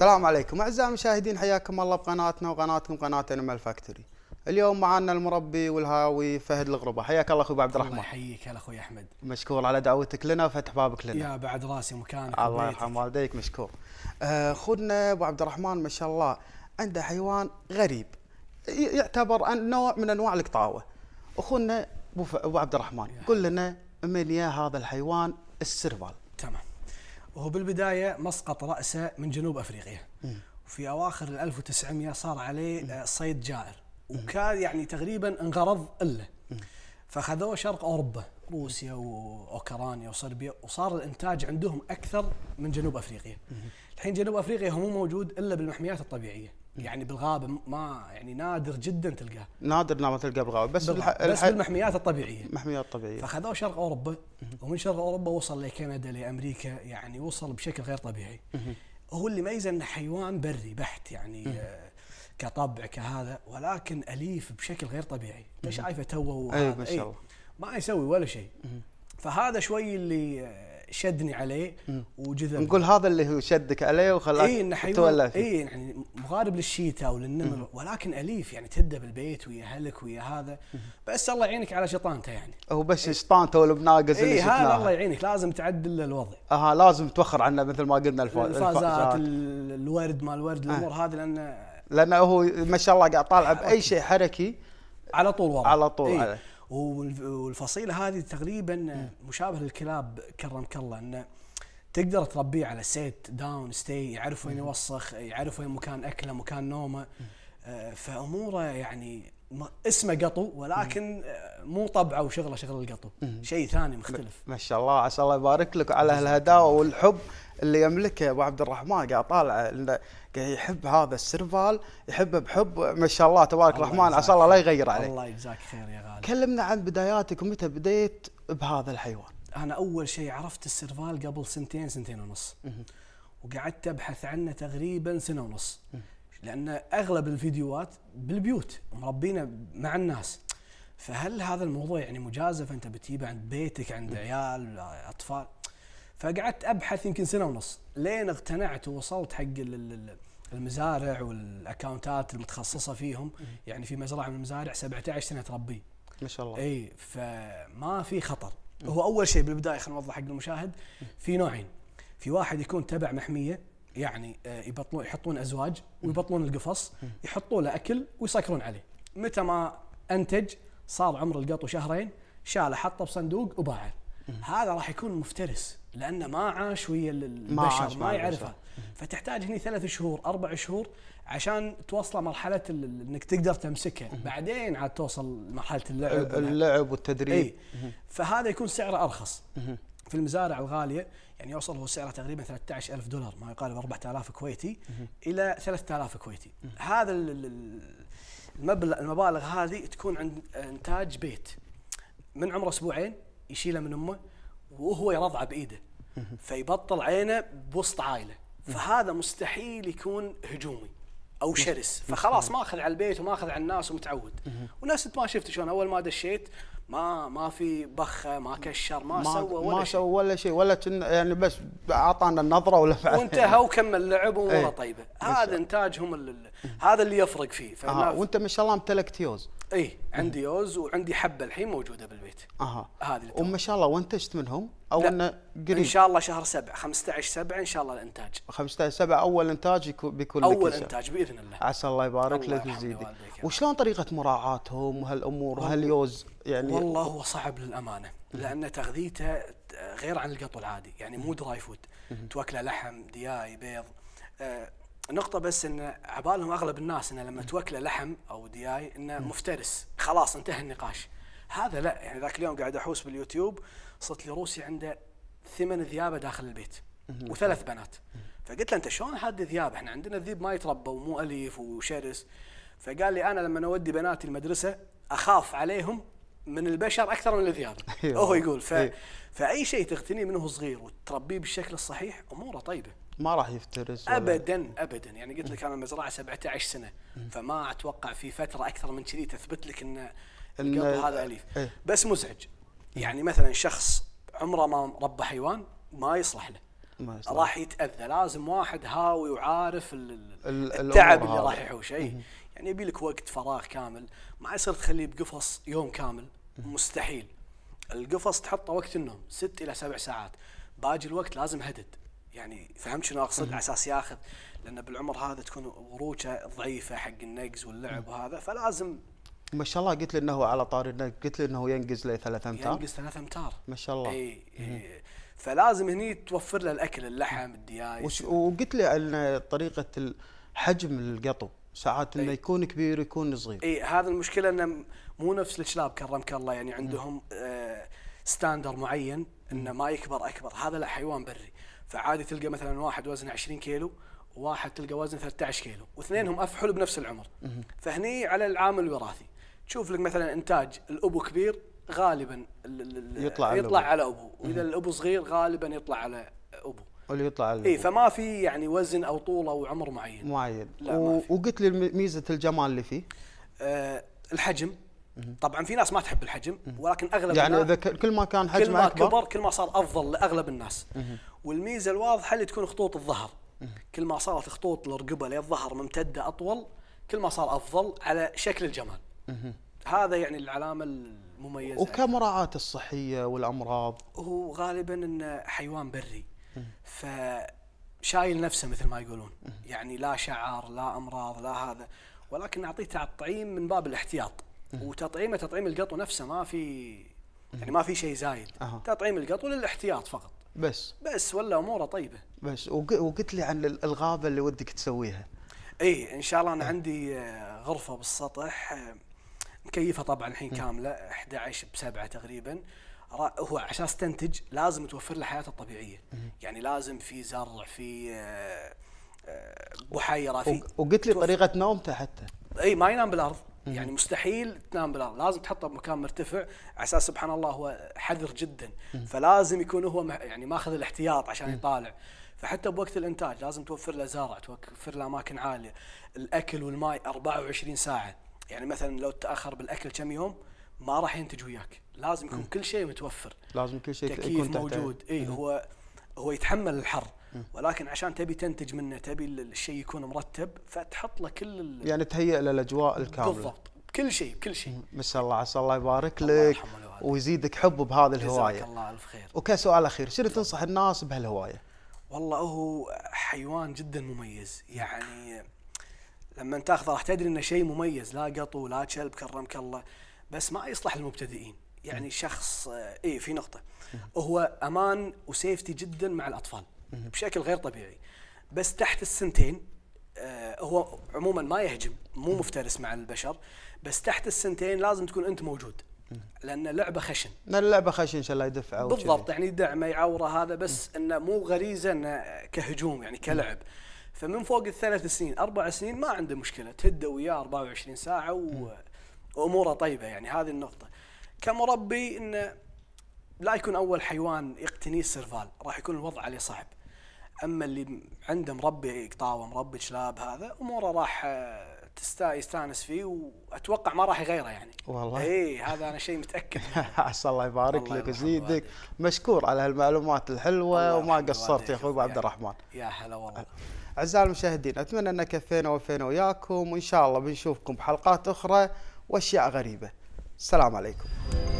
السلام عليكم اعزائي المشاهدين حياكم الله بقناتنا وقناتكم قناه انيمال فاكتوري. اليوم معنا المربي والهاوي فهد الغربه، حياك الله اخوي ابو عبد الرحمن. الله يحييك هلا اخوي احمد. مشكور على دعوتك لنا وفتح بابك لنا. يا بعد راسي مكانك الله يرحم والديك مشكور. آه، اخونا ابو عبد الرحمن ما شاء الله عنده حيوان غريب يعتبر نوع من انواع القطاوه. اخونا ابو عبد الرحمن قل لنا من يا هذا الحيوان السرفال. تمام. وهو بالبدايه مسقط راسه من جنوب افريقيا وفي اواخر ال 1900 صار عليه آه، صيد جائر وكان يعني تقريبا انغرض الا فخذوه شرق اوروبا روسيا واوكرانيا وصربيا وصار الانتاج عندهم اكثر من جنوب افريقيا الحين جنوب افريقيا هو مو موجود الا بالمحميات الطبيعيه يعني بالغابه ما يعني نادر جدا تلقاه نادر ما تلقاه بالغابه بس بالح... بس بالمحميات الطبيعيه المحميات الطبيعيه فاخذوه شرق اوروبا ومن شرق اوروبا وصل لكندا لامريكا يعني وصل بشكل غير طبيعي هو اللي ميزه انه حيوان بري بحت يعني آه، كطبع كهذا ولكن اليف بشكل غير طبيعي انت شايفه توه أيوة، إيه. ما يسوي ولا شيء فهذا شوي اللي آه، شدني عليه وجذب نقول هذا اللي هو شدك عليه وخلاك إيه تولى فيه اي يعني مغارب للشيتا وللنمر ولكن اليف يعني تده بالبيت ويا اهلك ويا هذا بس الله يعينك على شطانته يعني هو بس إيه شطانته والبناقز إيه اللي هذا الله يعينك لازم تعدل الوضع اها لازم توخر عنه مثل ما قلنا الف... الفازات الورد ما الورد آه. الامور آه. هذه لانه لانه هو ما شاء الله قاعد طالع باي شيء حركي على طول وضع على طول إيه؟ والفصيله هذه تقريبا مشابه للكلاب كرمك الله انه تقدر تربيه على سيت داون ستي يعرف وين يوسخ يعرف وين مكان اكله مكان نومه آه، فاموره يعني اسمه قطو ولكن آه، مو طبعه وشغله شغل القطو شيء ثاني مختلف ما شاء الله عسى الله يبارك لك على هالهداوه والحب اللي يملكه ابو عبد الرحمن قاعد طالع قاعد يحب هذا السرفال يحبه بحب ما شاء الله تبارك الرحمن عسى الله لا يغير عليك الله يجزاك خير يا غالي كلمنا عن بداياتك ومتى بديت بهذا الحيوان انا اول شيء عرفت السرفال قبل سنتين سنتين ونص وقعدت ابحث عنه تقريبا سنه ونص لان اغلب الفيديوهات بالبيوت مربينا مع الناس فهل هذا الموضوع يعني مجازفه انت بتجيبه عند بيتك عند عيال اطفال فقعدت ابحث يمكن سنه ونص لين اقتنعت ووصلت حق المزارع والاكونتات المتخصصه فيهم يعني في مزرعه من المزارع 17 سنه تربيه ما شاء الله اي فما في خطر هو اول شيء بالبدايه خلينا نوضح حق المشاهد في نوعين في واحد يكون تبع محميه يعني آه، يبطلون يحطون ازواج ويبطلون القفص يحطوا له اكل ويسكرون عليه متى ما انتج صار عمر القطو شهرين شاله حطه بصندوق وباعه هذا راح يكون مفترس لانه ما عاش ويا البشر ما, عاش ما يعرفها فتحتاج هني ثلاث شهور اربع شهور عشان توصله مرحله انك تقدر تمسكها بعدين عاد توصل مرحله اللعب اللعب والتدريب اي فهذا يكون سعره ارخص في المزارع الغاليه يعني يوصل هو سعره تقريبا 13000 دولار ما يقارب 4000 كويتي الى 3000 كويتي هذا المبلغ المبالغ هذه تكون عند انتاج بيت من عمره اسبوعين يشيله من امه وهو يرضعه بايده فيبطل عينه بوسط عائله فهذا مستحيل يكون هجومي او شرس فخلاص ماخذ على البيت وماخذ على الناس ومتعود ونفس ما شفت شلون اول ما دشيت ما ما في بخه ما كشر ما, ما سوى ولا ما سوى ولا شيء ولا كنا يعني بس اعطانا النظره ولا وانتهى وكمل لعب واموره ايه طيبه هذا انتاجهم هذا اللي يفرق فيه آه وانت ما شاء الله امتلكت يوز اي عندي يوز وعندي حبه الحين موجوده بالبيت اها هذه وما شاء الله وانتجت منهم او انه قريب ان شاء الله شهر 7 15 7 ان شاء الله الانتاج 15 7 اول انتاج بيكون اول انتاج باذن الله عسى الله يبارك لك ويزيدك وشلون طريقه مراعاتهم وهالامور وهاليوز يعني والله هو صعب للامانه لان تغذيته غير عن القط العادي يعني مو دراي فود توكله لحم دياي بيض آه، نقطة بس ان عبالهم اغلب الناس انه لما توكله لحم او دياي انه مفترس خلاص انتهى النقاش هذا لا يعني ذاك اليوم قاعد احوس باليوتيوب صرت لي روسي عنده ثمن ذيابه داخل البيت وثلاث بنات فقلت له انت شلون حد ذياب احنا عندنا الذيب ما يتربى ومو اليف وشرس فقال لي انا لما اودي بناتي المدرسه اخاف عليهم من البشر اكثر من الذياب أيوه. هو يقول ف... إيه. فاي شيء تغتنيه منه صغير وتربيه بالشكل الصحيح اموره طيبه ما راح يفترس ابدا ابدا يعني قلت لك انا المزرعه 17 سنه فما اتوقع في فتره اكثر من كذي تثبت لك ان القلب هذا اليف إيه. بس مزعج يعني مثلا شخص عمره ما ربى حيوان ما يصلح له ما يصلح. راح يتاذى لازم واحد هاوي وعارف التعب اللي راح يحوشه اي يعني يبي لك وقت فراغ كامل ما يصير تخليه بقفص يوم كامل مستحيل القفص تحطه وقت النوم ست الى سبع ساعات باقي الوقت لازم هدد يعني فهمت شنو اقصد على اساس ياخذ لان بالعمر هذا تكون وروجه ضعيفه حق النقز واللعب وهذا فلازم ما شاء الله قلت لي انه على طار قلت لي انه ينقز لي ثلاث امتار ينقز ثلاث امتار ما شاء الله اي إيه، فلازم هني توفر له الاكل اللحم الدياي وش... وقلت لي ان طريقه حجم القطو ساعات انه إيه. يكون كبير يكون صغير اي هذا المشكله انه مو نفس الكلاب كرمك الله يعني عندهم آه ستاندر معين انه ما يكبر اكبر هذا لا حيوان بري فعادي تلقى مثلا واحد وزنه 20 كيلو واحد تلقى وزنه 13 كيلو واثنينهم افحل بنفس العمر فهني على العامل الوراثي تشوف لك مثلا انتاج الابو كبير غالبا يطلع يطلع على ابوه واذا الابو صغير غالبا يطلع على ابوه اللي يطلع على اي فما في يعني وزن او طول او عمر معين معين لا و... ما في. وقلت لي ميزه الجمال اللي فيه آه الحجم طبعا في ناس ما تحب الحجم ولكن اغلب يعني اذا كل ما كان حجم كل ما أكبر, كبر كل ما صار افضل لاغلب الناس والميزه الواضحه اللي تكون خطوط الظهر كل ما صارت خطوط الرقبه للظهر ممتده اطول كل ما صار افضل على شكل الجمال هذا يعني العلامه المميزه وكمراعاه الصحيه والامراض هو غالبا انه حيوان بري فشايل نفسه مثل ما يقولون يعني لا شعار لا امراض لا هذا ولكن نعطيه تطعيم من باب الاحتياط وتطعيمه تطعيم القطو نفسه ما في يعني ما في شيء زايد أه. تطعيم القطو للاحتياط فقط بس بس ولا اموره طيبه بس وقلت لي عن الغابه اللي ودك تسويها اي ان شاء الله انا أه. عندي آه، غرفه بالسطح آه، مكيفه طبعا الحين كامله 11 ب 7 تقريبا هو عشان استنتج لازم توفر له حياته الطبيعيه يعني لازم في زرع في آه، آه، بحيره في وقلت لي طريقه نومته حتى اي ما ينام بالارض يعني مستحيل تنام بالارض لازم تحطه بمكان مرتفع على اساس سبحان الله هو حذر جدا فلازم يكون هو يعني ماخذ الاحتياط عشان يطالع فحتى بوقت الانتاج لازم توفر له زرع توفر له اماكن عاليه الاكل والماء 24 ساعه يعني مثلا لو تاخر بالاكل كم يوم ما راح ينتج وياك لازم يكون كل شيء متوفر لازم كل شيء يكون موجود اي هو هو يتحمل الحر ولكن عشان تبي تنتج منه تبي الشيء يكون مرتب فتحط له كل يعني تهيئ له الاجواء الكامله بالضبط كل شيء كل شيء ما شاء الله عسى الله يبارك لك الله ويزيدك حب بهذه الهوايه جزاك الله الف خير وكسؤال اخير شنو تنصح الناس بهالهوايه؟ والله هو حيوان جدا مميز يعني لما تاخذه راح تدري انه شيء مميز لا قطو لا كلب كرمك الله بس ما يصلح للمبتدئين يعني شخص آه، اي في نقطه هو امان وسيفتي جدا مع الاطفال بشكل غير طبيعي بس تحت السنتين آه هو عموما ما يهجم مو مفترس مع البشر بس تحت السنتين لازم تكون انت موجود لان لعبه خشن اللعبه خشن ان شاء الله يدفعه بالضبط يعني دعمه يعوره هذا بس انه مو غريزه انه كهجوم يعني كلعب فمن فوق الثلاث سنين اربع سنين ما عنده مشكله تهده وياه 24 ساعه واموره طيبه يعني هذه النقطه كمربي انه لا يكون اول حيوان يقتنيه السرفال راح يكون الوضع عليه صعب اما اللي عنده مربي قطاوه مربي كلاب هذا اموره راح يستانس فيه واتوقع ما راح يغيره يعني والله اي هذا انا شيء متاكد عسى الله يبارك لك ويزيدك مشكور على هالمعلومات الحلوه وما قصرت يا اخوي عبد الرحمن يا هلا والله اعزائي المشاهدين اتمنى ان كفينا وفينا وياكم وان شاء الله بنشوفكم بحلقات اخرى واشياء غريبه السلام عليكم